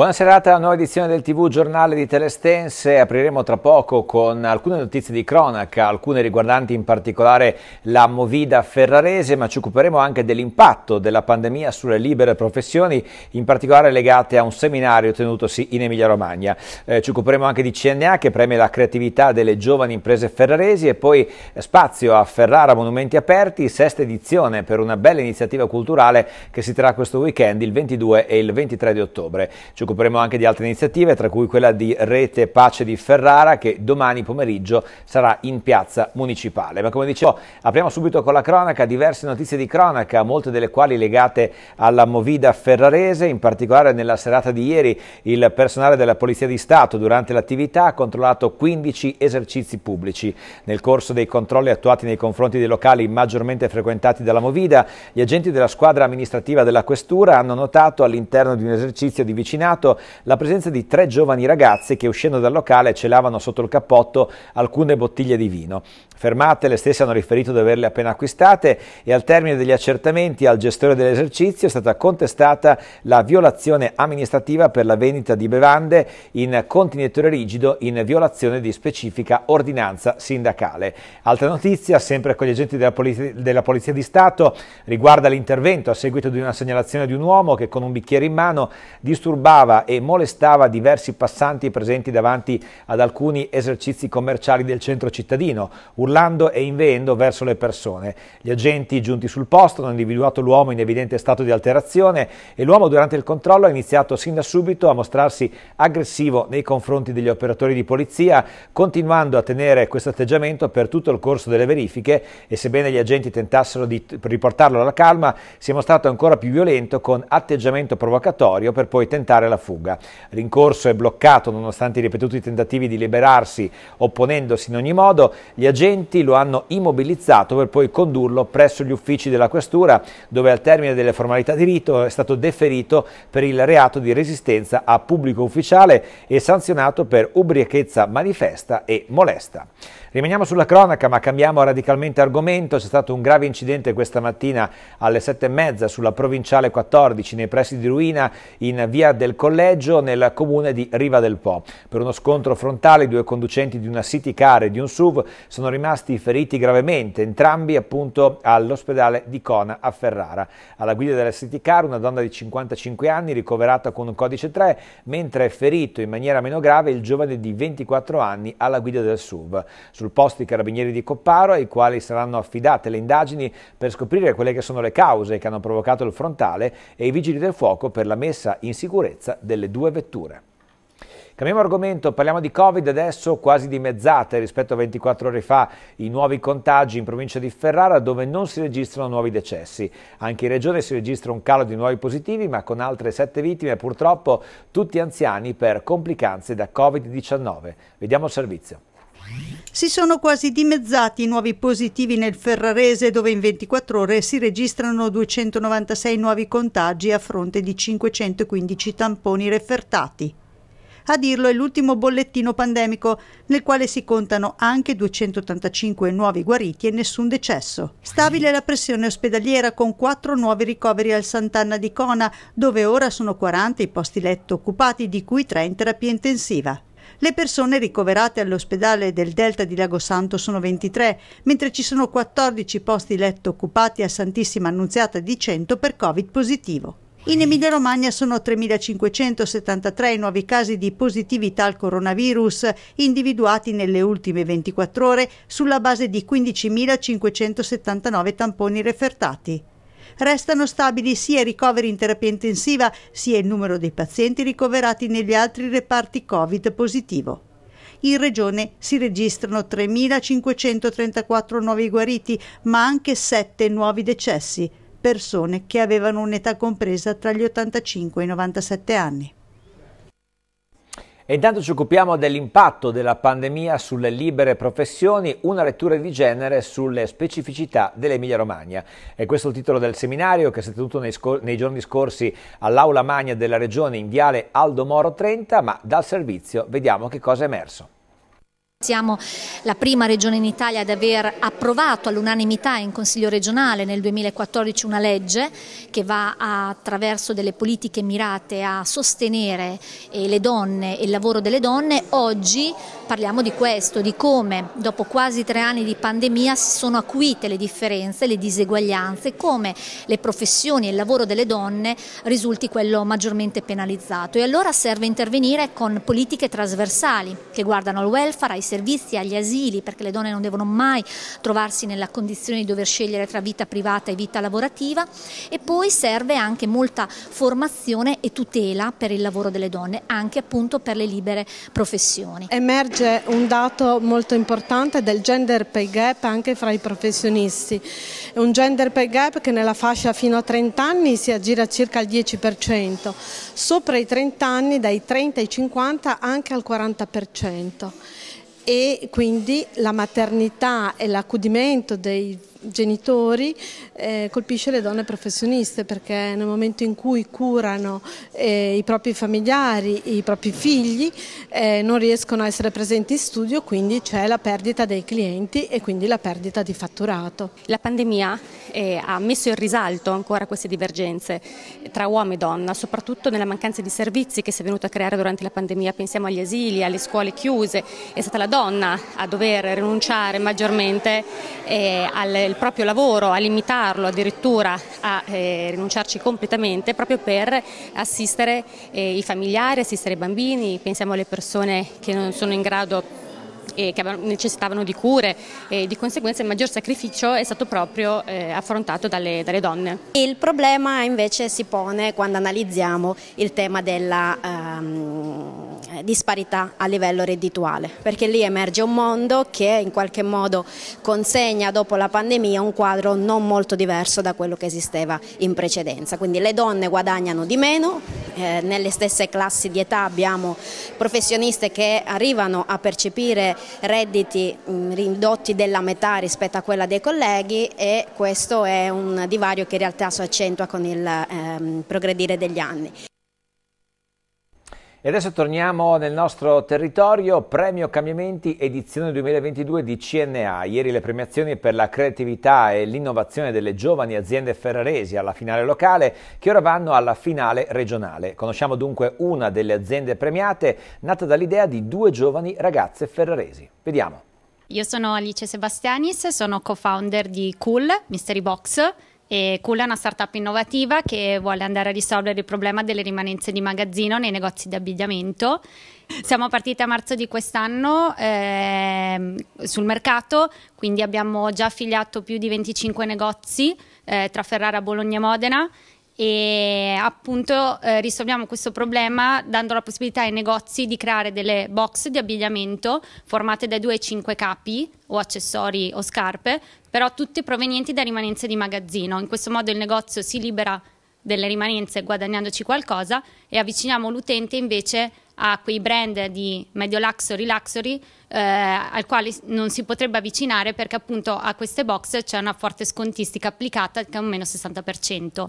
Buona serata a nuova edizione del TV Giornale di Telestense. Apriremo tra poco con alcune notizie di cronaca, alcune riguardanti in particolare la Movida ferrarese, ma ci occuperemo anche dell'impatto della pandemia sulle libere professioni, in particolare legate a un seminario tenutosi in Emilia-Romagna. Eh, ci occuperemo anche di CNA che premia la creatività delle giovani imprese ferraresi e poi spazio a Ferrara Monumenti Aperti, sesta edizione per una bella iniziativa culturale che si terrà questo weekend, il 22 e il 23 di ottobre. Ci occuperemo anche di altre iniziative, tra cui quella di Rete Pace di Ferrara che domani pomeriggio sarà in piazza municipale. Ma come dicevo, apriamo subito con la cronaca, diverse notizie di cronaca, molte delle quali legate alla movida ferrarese, in particolare nella serata di ieri il personale della Polizia di Stato durante l'attività ha controllato 15 esercizi pubblici. Nel corso dei controlli attuati nei confronti dei locali maggiormente frequentati dalla movida, gli agenti della squadra amministrativa della Questura hanno notato all'interno di un esercizio di vicinato confermato la presenza di tre giovani ragazze che uscendo dal locale celavano sotto il cappotto alcune bottiglie di vino. Fermate, le stesse hanno riferito di averle appena acquistate e al termine degli accertamenti al gestore dell'esercizio è stata contestata la violazione amministrativa per la vendita di bevande in contenitore rigido in violazione di specifica ordinanza sindacale. Altra notizia, sempre con gli agenti della Polizia, della Polizia di Stato, riguarda l'intervento a seguito di una segnalazione di un uomo che con un bicchiere in mano disturbava insultava e molestava diversi passanti presenti davanti ad alcuni esercizi commerciali del centro cittadino, urlando e inveendo verso le persone. Gli agenti giunti sul posto hanno individuato l'uomo in evidente stato di alterazione e l'uomo durante il controllo ha iniziato sin da subito a mostrarsi aggressivo nei confronti degli operatori di polizia, continuando a tenere questo atteggiamento per tutto il corso delle verifiche e sebbene gli agenti tentassero di riportarlo alla calma, si è mostrato ancora più violento con atteggiamento provocatorio per poi tentare la fuga. Rincorso è bloccato nonostante i ripetuti tentativi di liberarsi, opponendosi in ogni modo, gli agenti lo hanno immobilizzato per poi condurlo presso gli uffici della questura dove al termine delle formalità di rito è stato deferito per il reato di resistenza a pubblico ufficiale e sanzionato per ubriachezza manifesta e molesta. Rimaniamo sulla cronaca ma cambiamo radicalmente argomento, c'è stato un grave incidente questa mattina alle sette e mezza sulla provinciale 14 nei pressi di Ruina in via del Collegio nel comune di Riva del Po. Per uno scontro frontale i due conducenti di una city car e di un SUV sono rimasti feriti gravemente, entrambi appunto all'ospedale di Cona a Ferrara. Alla guida della city car una donna di 55 anni ricoverata con un codice 3, mentre è ferito in maniera meno grave il giovane di 24 anni alla guida del SUV sul posto i carabinieri di Copparo ai quali saranno affidate le indagini per scoprire quelle che sono le cause che hanno provocato il frontale e i vigili del fuoco per la messa in sicurezza delle due vetture. Cambiamo argomento, parliamo di Covid adesso, quasi dimezzate rispetto a 24 ore fa i nuovi contagi in provincia di Ferrara dove non si registrano nuovi decessi. Anche in regione si registra un calo di nuovi positivi ma con altre 7 vittime purtroppo tutti anziani per complicanze da Covid-19. Vediamo il servizio. Si sono quasi dimezzati i nuovi positivi nel Ferrarese dove in 24 ore si registrano 296 nuovi contagi a fronte di 515 tamponi refertati. A dirlo è l'ultimo bollettino pandemico, nel quale si contano anche 285 nuovi guariti e nessun decesso. Stabile la pressione ospedaliera con 4 nuovi ricoveri al Sant'Anna di Cona, dove ora sono 40 i posti letto occupati, di cui 3 in terapia intensiva. Le persone ricoverate all'ospedale del Delta di Lago Santo sono 23, mentre ci sono 14 posti letto occupati a Santissima Annunziata di 100 per Covid positivo. In Emilia-Romagna sono 3.573 i nuovi casi di positività al coronavirus individuati nelle ultime 24 ore sulla base di 15.579 tamponi refertati. Restano stabili sia i ricoveri in terapia intensiva sia il numero dei pazienti ricoverati negli altri reparti Covid positivo. In regione si registrano 3.534 nuovi guariti, ma anche 7 nuovi decessi, persone che avevano un'età compresa tra gli 85 e i 97 anni. E intanto ci occupiamo dell'impatto della pandemia sulle libere professioni, una lettura di genere sulle specificità dell'Emilia Romagna. E questo è il titolo del seminario che si è tenuto nei, scor nei giorni scorsi all'Aula Magna della Regione in Viale Aldo Moro 30, ma dal servizio vediamo che cosa è emerso. Siamo la prima regione in Italia ad aver approvato all'unanimità in Consiglio regionale nel 2014 una legge che va attraverso delle politiche mirate a sostenere eh, le donne e il lavoro delle donne. Oggi parliamo di questo, di come dopo quasi tre anni di pandemia si sono acuite le differenze, le diseguaglianze, come le professioni e il lavoro delle donne risulti quello maggiormente penalizzato. E allora serve intervenire con politiche trasversali che guardano al welfare, ai servizi, agli asili, perché le donne non devono mai trovarsi nella condizione di dover scegliere tra vita privata e vita lavorativa e poi serve anche molta formazione e tutela per il lavoro delle donne, anche appunto per le libere professioni. Emerge un dato molto importante del gender pay gap anche fra i professionisti, un gender pay gap che nella fascia fino a 30 anni si aggira circa al 10%, sopra i 30 anni dai 30 ai 50 anche al 40% e quindi la maternità e l'accudimento dei genitori eh, colpisce le donne professioniste perché nel momento in cui curano eh, i propri familiari, i propri figli, eh, non riescono a essere presenti in studio, quindi c'è la perdita dei clienti e quindi la perdita di fatturato. La pandemia eh, ha messo in risalto ancora queste divergenze tra uomo e donna, soprattutto nella mancanza di servizi che si è venuta a creare durante la pandemia. Pensiamo agli asili, alle scuole chiuse, è stata la donna a dover rinunciare maggiormente eh, alle il proprio lavoro, a limitarlo addirittura a eh, rinunciarci completamente proprio per assistere eh, i familiari, assistere i bambini, pensiamo alle persone che non sono in grado e eh, che necessitavano di cure e di conseguenza il maggior sacrificio è stato proprio eh, affrontato dalle, dalle, donne. Il problema invece si pone quando analizziamo il tema della... Um eh, disparità a livello reddituale, perché lì emerge un mondo che in qualche modo consegna dopo la pandemia un quadro non molto diverso da quello che esisteva in precedenza. Quindi le donne guadagnano di meno, eh, nelle stesse classi di età abbiamo professioniste che arrivano a percepire redditi mh, mm, ridotti della metà rispetto a quella dei colleghi e questo è un divario che in realtà si accentua con il ehm, progredire degli anni. E adesso torniamo nel nostro territorio, Premio Cambiamenti edizione 2022 di CNA. Ieri le premiazioni per la creatività e l'innovazione delle giovani aziende ferraresi alla finale locale che ora vanno alla finale regionale. Conosciamo dunque una delle aziende premiate nata dall'idea di due giovani ragazze ferraresi. Vediamo. Io sono Alice Sebastianis, sono co-founder di Cool Mystery Box e Kula è una startup innovativa che vuole andare a risolvere il problema delle rimanenze di magazzino nei negozi di abbigliamento. Siamo partiti a marzo di quest'anno eh, sul mercato, quindi abbiamo già affiliato più di 25 negozi eh, tra Ferrara, Bologna e Modena e appunto eh, risolviamo questo problema dando la possibilità ai negozi di creare delle box di abbigliamento formate da 2 5 capi o accessori o scarpe, però tutte provenienti da rimanenze di magazzino. In questo modo il negozio si libera delle rimanenze guadagnandoci qualcosa e avviciniamo l'utente invece a quei brand di medio luxury luxury eh, al quale non si potrebbe avvicinare perché appunto a queste box c'è una forte scontistica applicata che è un meno 60%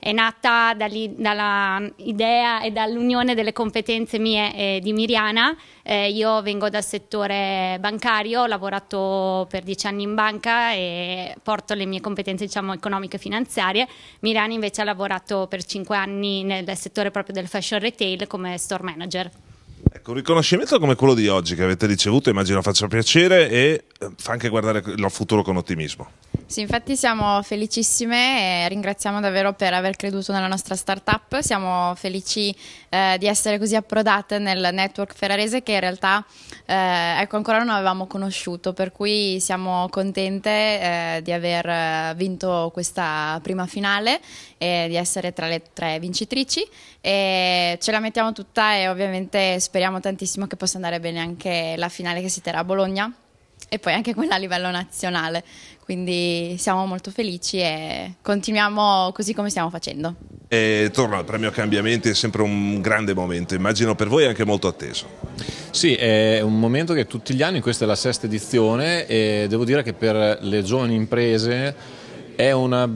è nata dall'idea e dall'unione delle competenze mie e di Miriana. Eh, io vengo dal settore bancario, ho lavorato per dieci anni in banca e porto le mie competenze diciamo, economiche e finanziarie. Miriana invece ha lavorato per cinque anni nel settore proprio del fashion retail come store manager. Ecco, un riconoscimento come quello di oggi che avete ricevuto immagino faccia piacere e eh, fa anche guardare il futuro con ottimismo. Sì, infatti siamo felicissime e ringraziamo davvero per aver creduto nella nostra startup. Siamo felici eh, di essere così approdate nel network ferrarese che in realtà eh, ecco, ancora non avevamo conosciuto, per cui siamo contente eh, di aver eh, vinto questa prima finale e di essere tra le tre vincitrici. E ce la mettiamo tutta e ovviamente speriamo tantissimo che possa andare bene anche la finale che si terrà a Bologna e poi anche quella a livello nazionale. Quindi siamo molto felici e continuiamo così come stiamo facendo. E torno al premio Cambiamenti, è sempre un grande momento, immagino per voi anche molto atteso. Sì, è un momento che tutti gli anni, questa è la sesta edizione e devo dire che per le giovani imprese è una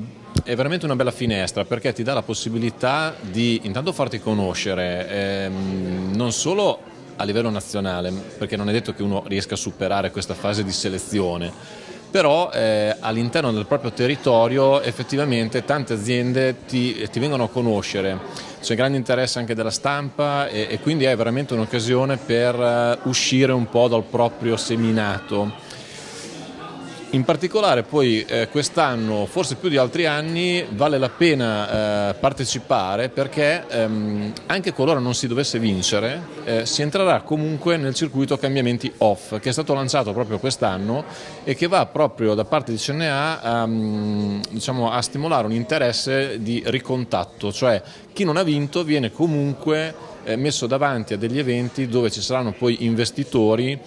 è veramente una bella finestra perché ti dà la possibilità di intanto farti conoscere ehm, non solo a livello nazionale, perché non è detto che uno riesca a superare questa fase di selezione, però eh, all'interno del proprio territorio effettivamente tante aziende ti, ti vengono a conoscere, c'è grande interesse anche della stampa e, e quindi è veramente un'occasione per eh, uscire un po' dal proprio seminato in particolare poi eh, quest'anno, forse più di altri anni, vale la pena eh, partecipare perché ehm, anche qualora non si dovesse vincere eh, si entrerà comunque nel circuito cambiamenti off che è stato lanciato proprio quest'anno e che va proprio da parte di CNA a, ehm, diciamo, a stimolare un interesse di ricontatto, cioè chi non ha vinto viene comunque eh, messo davanti a degli eventi dove ci saranno poi investitori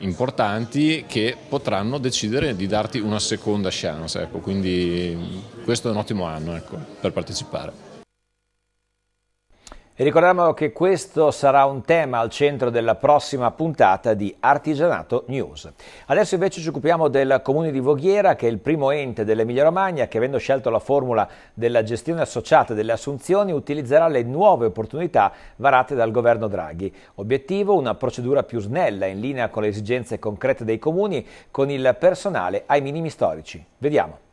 importanti che potranno decidere di darti una seconda chance. Ecco. Quindi questo è un ottimo anno ecco, per partecipare. E ricordiamo che questo sarà un tema al centro della prossima puntata di Artigianato News. Adesso invece ci occupiamo del comune di Voghiera, che è il primo ente dell'Emilia Romagna che avendo scelto la formula della gestione associata delle assunzioni utilizzerà le nuove opportunità varate dal governo Draghi. Obiettivo una procedura più snella in linea con le esigenze concrete dei comuni con il personale ai minimi storici. Vediamo.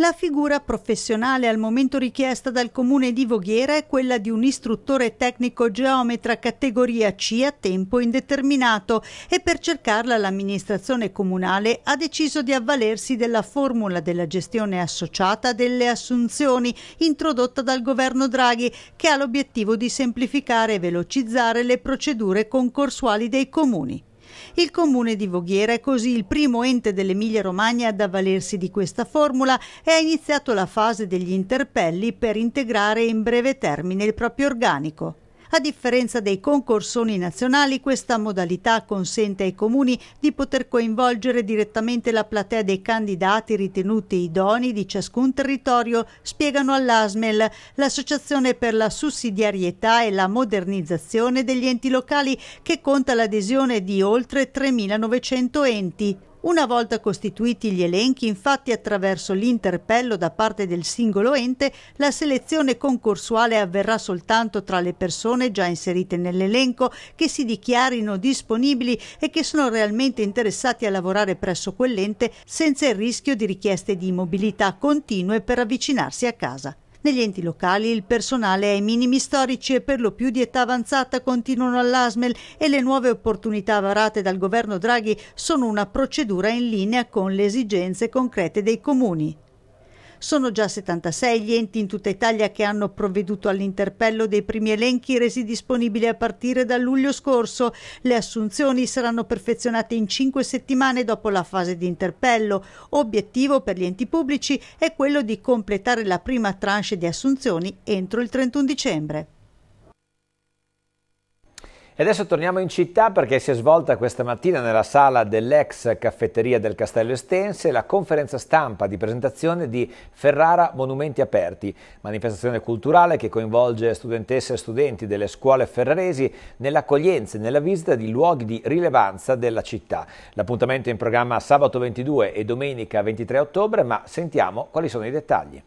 La figura professionale al momento richiesta dal comune di Voghiera è quella di un istruttore tecnico geometra categoria C a tempo indeterminato e per cercarla l'amministrazione comunale ha deciso di avvalersi della formula della gestione associata delle assunzioni introdotta dal governo Draghi che ha l'obiettivo di semplificare e velocizzare le procedure concorsuali dei comuni. Il comune di Voghiera è così il primo ente dell'Emilia Romagna ad avvalersi di questa formula e ha iniziato la fase degli interpelli per integrare in breve termine il proprio organico. A differenza dei concorsoni nazionali, questa modalità consente ai comuni di poter coinvolgere direttamente la platea dei candidati ritenuti idoni di ciascun territorio, spiegano all'ASMEL, l'Associazione per la sussidiarietà e la modernizzazione degli enti locali che conta l'adesione di oltre 3.900 enti. Una volta costituiti gli elenchi, infatti attraverso l'interpello da parte del singolo ente, la selezione concorsuale avverrà soltanto tra le persone già inserite nell'elenco che si dichiarino disponibili e che sono realmente interessati a lavorare presso quell'ente senza il rischio di richieste di mobilità continue per avvicinarsi a casa. Negli enti locali il personale è ai minimi storici e per lo più di età avanzata continuano all'ASMEL e le nuove opportunità varate dal governo Draghi sono una procedura in linea con le esigenze concrete dei comuni. Sono già 76 gli enti in tutta Italia che hanno provveduto all'interpello dei primi elenchi resi disponibili a partire da luglio scorso. Le assunzioni saranno perfezionate in 5 settimane dopo la fase di interpello. Obiettivo per gli enti pubblici è quello di completare la prima tranche di assunzioni entro il 31 dicembre. E adesso torniamo in città perché si è svolta questa mattina nella sala dell'ex caffetteria del Castello Estense la conferenza stampa di presentazione di Ferrara Monumenti Aperti, manifestazione culturale che coinvolge studentesse e studenti delle scuole ferraresi nell'accoglienza e nella visita di luoghi di rilevanza della città. L'appuntamento è in programma sabato 22 e domenica 23 ottobre, ma sentiamo quali sono i dettagli.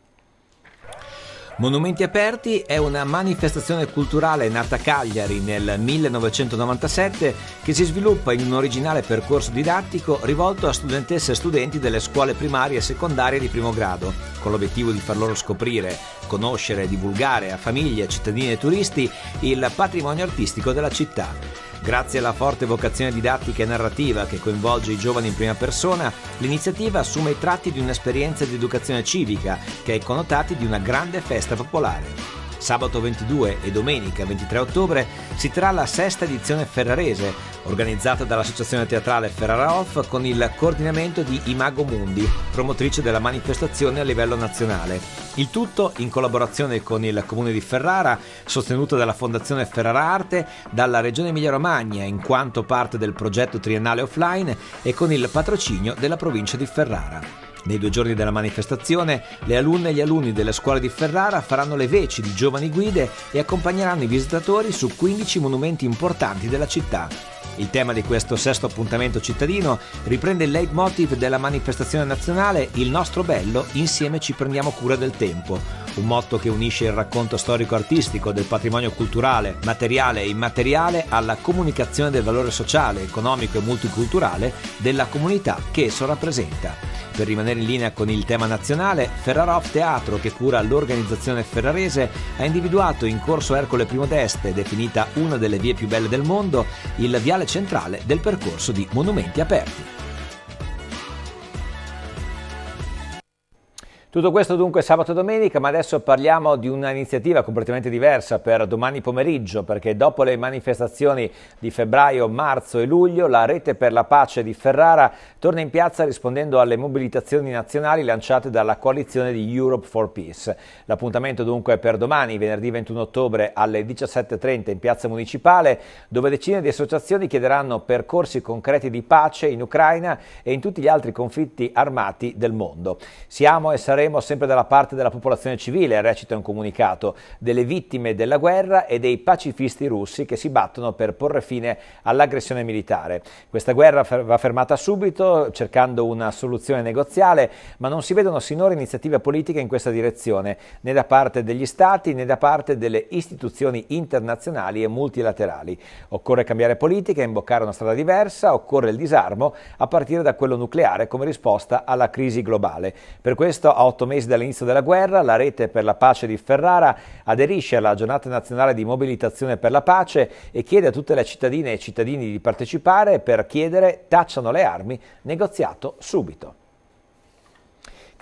Monumenti Aperti è una manifestazione culturale nata a Cagliari nel 1997 che si sviluppa in un originale percorso didattico rivolto a studentesse e studenti delle scuole primarie e secondarie di primo grado, con l'obiettivo di far loro scoprire, conoscere e divulgare a famiglie, cittadini e turisti il patrimonio artistico della città. Grazie alla forte vocazione didattica e narrativa che coinvolge i giovani in prima persona, l'iniziativa assume i tratti di un'esperienza di educazione civica che è connotati di una grande festa popolare. Sabato 22 e domenica 23 ottobre si terrà la sesta edizione ferrarese, organizzata dall'Associazione Teatrale Ferrara Off con il coordinamento di Imago Mundi, promotrice della manifestazione a livello nazionale. Il tutto in collaborazione con il Comune di Ferrara, sostenuto dalla Fondazione Ferrara Arte, dalla Regione Emilia-Romagna in quanto parte del progetto triennale offline e con il patrocinio della provincia di Ferrara. Nei due giorni della manifestazione, le alunne e gli alunni delle scuole di Ferrara faranno le veci di giovani guide e accompagneranno i visitatori su 15 monumenti importanti della città. Il tema di questo sesto appuntamento cittadino riprende il leitmotiv della manifestazione nazionale Il nostro bello, insieme ci prendiamo cura del tempo un motto che unisce il racconto storico-artistico del patrimonio culturale, materiale e immateriale alla comunicazione del valore sociale, economico e multiculturale della comunità che esso rappresenta. Per rimanere in linea con il tema nazionale, Ferrara Teatro, che cura l'organizzazione ferrarese, ha individuato in corso Ercole I d'Este, definita una delle vie più belle del mondo, il viale centrale del percorso di Monumenti Aperti. Tutto questo dunque sabato e domenica, ma adesso parliamo di un'iniziativa completamente diversa per domani pomeriggio, perché dopo le manifestazioni di febbraio, marzo e luglio, la Rete per la Pace di Ferrara torna in piazza rispondendo alle mobilitazioni nazionali lanciate dalla coalizione di Europe for Peace. L'appuntamento dunque è per domani, venerdì 21 ottobre alle 17.30 in piazza municipale, dove decine di associazioni chiederanno percorsi concreti di pace in Ucraina e in tutti gli altri conflitti armati del mondo. Siamo e saremo saremo sempre dalla parte della popolazione civile, recita un comunicato, delle vittime della guerra e dei pacifisti russi che si battono per porre fine all'aggressione militare. Questa guerra va fermata subito cercando una soluzione negoziale, ma non si vedono sinora iniziative politiche in questa direzione, né da parte degli stati né da parte delle istituzioni internazionali e multilaterali. Occorre cambiare politica, imboccare una strada diversa, occorre il disarmo a partire da quello nucleare come risposta alla crisi globale. Per questo ha otto mesi dall'inizio della guerra, la Rete per la Pace di Ferrara aderisce alla giornata nazionale di mobilitazione per la pace e chiede a tutte le cittadine e cittadini di partecipare per chiedere tacciano le armi, negoziato subito.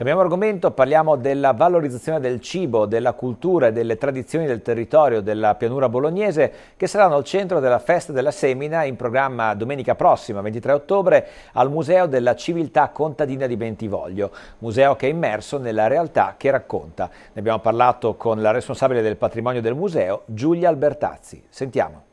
Cambiamo argomento, parliamo della valorizzazione del cibo, della cultura e delle tradizioni del territorio della pianura bolognese che saranno al centro della festa della semina in programma domenica prossima, 23 ottobre, al Museo della Civiltà Contadina di Bentivoglio, museo che è immerso nella realtà che racconta. Ne abbiamo parlato con la responsabile del patrimonio del museo, Giulia Albertazzi. Sentiamo.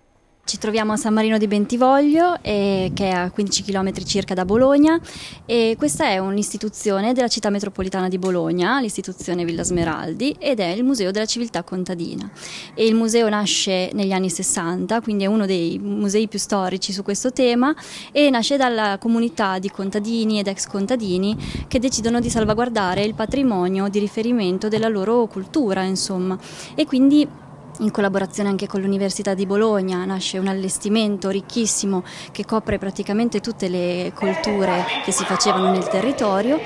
Ci troviamo a San Marino di Bentivoglio, eh, che è a 15 km circa da Bologna, e questa è un'istituzione della città metropolitana di Bologna, l'istituzione Villa Smeraldi, ed è il Museo della Civiltà Contadina. E il museo nasce negli anni 60, quindi è uno dei musei più storici su questo tema, e nasce dalla comunità di contadini ed ex contadini che decidono di salvaguardare il patrimonio di riferimento della loro cultura, insomma. E quindi in collaborazione anche con l'Università di Bologna nasce un allestimento ricchissimo che copre praticamente tutte le colture che si facevano nel territorio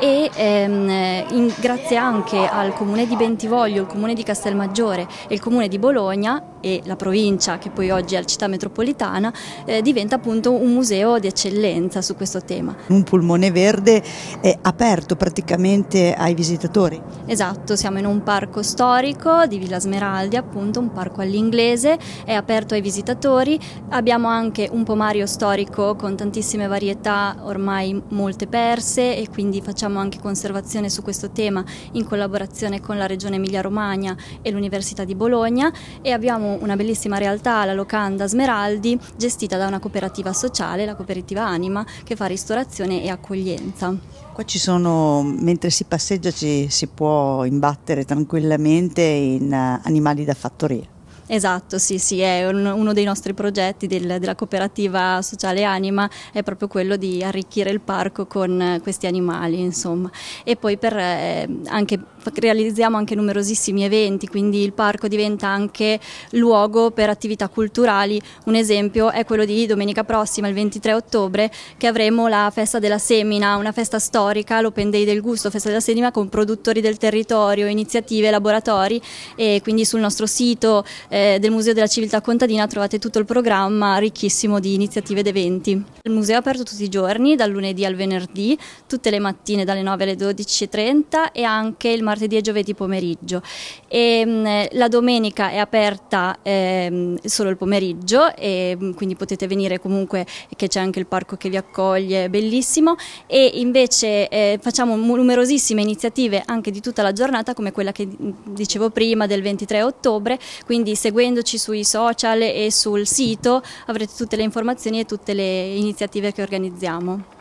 e ehm, in, grazie anche al comune di Bentivoglio, il comune di Castelmaggiore e il comune di Bologna e la provincia che poi oggi è la città metropolitana eh, diventa appunto un museo di eccellenza su questo tema. Un polmone verde è eh, aperto praticamente ai visitatori. Esatto, siamo in un parco storico di Villa Smeraldi appunto, un parco all'inglese, è aperto ai visitatori, abbiamo anche un pomario storico con tantissime varietà ormai molte perse e quindi facciamo facciamo anche conservazione su questo tema in collaborazione con la Regione Emilia-Romagna e l'Università di Bologna e abbiamo una bellissima realtà, la locanda Smeraldi, gestita da una cooperativa sociale, la cooperativa Anima, che fa ristorazione e accoglienza. Qua ci sono, mentre si passeggia ci si può imbattere tranquillamente in eh, animali da fattoria. Esatto, sì, sì, è un, uno dei nostri progetti del, della cooperativa sociale Anima, è proprio quello di arricchire il parco con questi animali, insomma. E poi per, eh, anche, realizziamo anche numerosissimi eventi, quindi il parco diventa anche luogo per attività culturali. Un esempio è quello di domenica prossima, il 23 ottobre, che avremo la festa della semina, una festa storica, l'Open Day del Gusto, festa della semina con produttori del territorio, iniziative, laboratori e quindi sul nostro sito eh, eh, del Museo della Civiltà Contadina trovate tutto il programma ricchissimo di iniziative ed eventi. Il museo è aperto tutti i giorni, dal lunedì al venerdì, tutte le mattine dalle 9 alle 12.30 e anche il martedì e giovedì pomeriggio. E, mh, mm, la domenica è aperta eh, solo il pomeriggio, e, mh, mm, quindi potete venire comunque che c'è anche il parco che vi accoglie, bellissimo. E invece eh, facciamo numerosissime iniziative anche di tutta la giornata, come quella che mm, dicevo prima del 23 ottobre, quindi se seguendoci sui social e sul sito avrete tutte le informazioni e tutte le iniziative che organizziamo.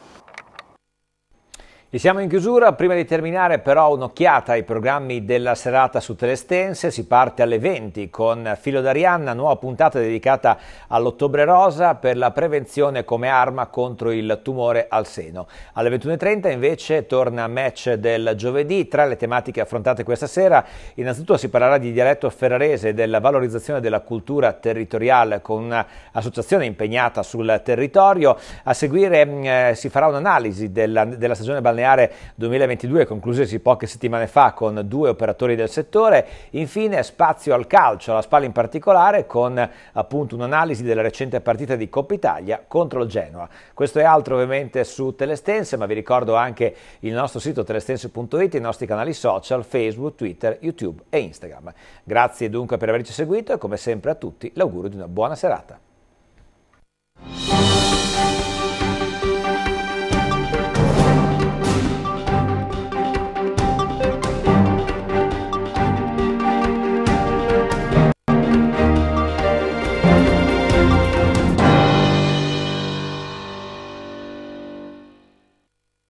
E siamo in chiusura, prima di terminare però un'occhiata ai programmi della serata su Telestense, si parte alle 20 con Filo d'Arianna, nuova puntata dedicata all'ottobre rosa per la prevenzione come arma contro il tumore al seno. Alle 21.30 invece torna match del giovedì, tra le tematiche affrontate questa sera innanzitutto si parlerà di dialetto ferrarese e della valorizzazione della cultura territoriale con un'associazione impegnata sul territorio, a seguire mm, eh, si farà un'analisi della, della stagione balneare balneare 2022 conclusesi poche settimane fa con due operatori del settore. Infine spazio al calcio, alla Spalla in particolare, con appunto un'analisi della recente partita di Coppa Italia contro il Genoa. Questo è altro ovviamente su Telestense, ma vi ricordo anche il nostro sito telestense.it, i nostri canali social, Facebook, Twitter, YouTube e Instagram. Grazie dunque per averci seguito e come sempre a tutti l'augurio di una buona serata.